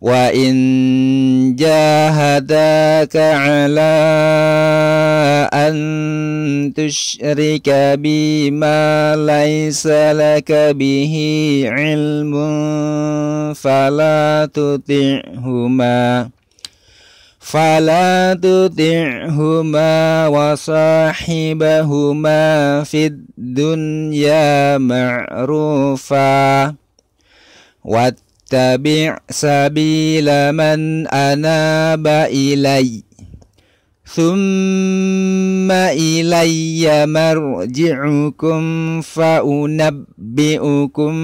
وإن جاهداك على أن تشرك بي ما ليس لك به علم فلا تطعهما فلا تطعهما وصاحبهما في الدنيا معروفا اتبع سبيل من أناب إلي ثم إلي مرجعكم فأنبئكم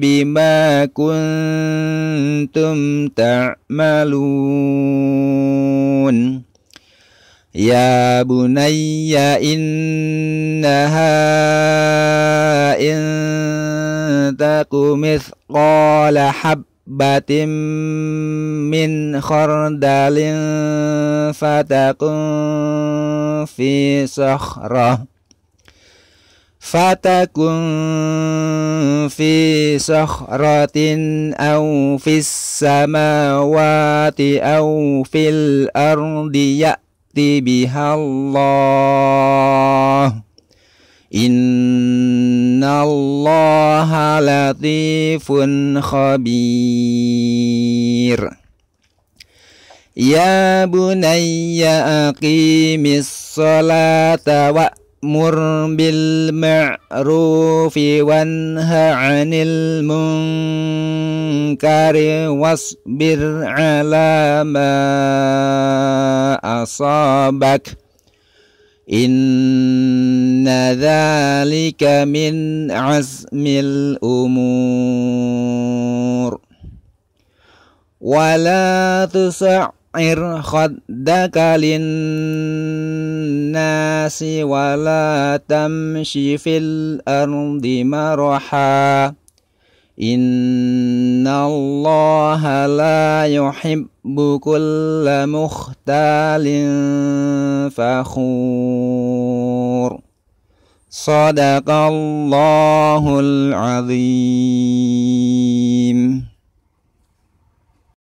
بما كنتم تعملون يا بني إنها إن تك مثقال حبة من خردل فتكن في صخرة فتكن في صخرة أو في السماوات أو في الأرض يأت بها الله إن الله الله لطيف خبير يا بني أقيم الصلاة وأمر بالمعروف وانه عن المنكر واصبر على ما أصابك إن ذلك من عزم الأمور ولا تسعر خدك للناس ولا تمشي في الأرض مرحا إن الله لا يحب كل مختال فخور صدق الله العظيم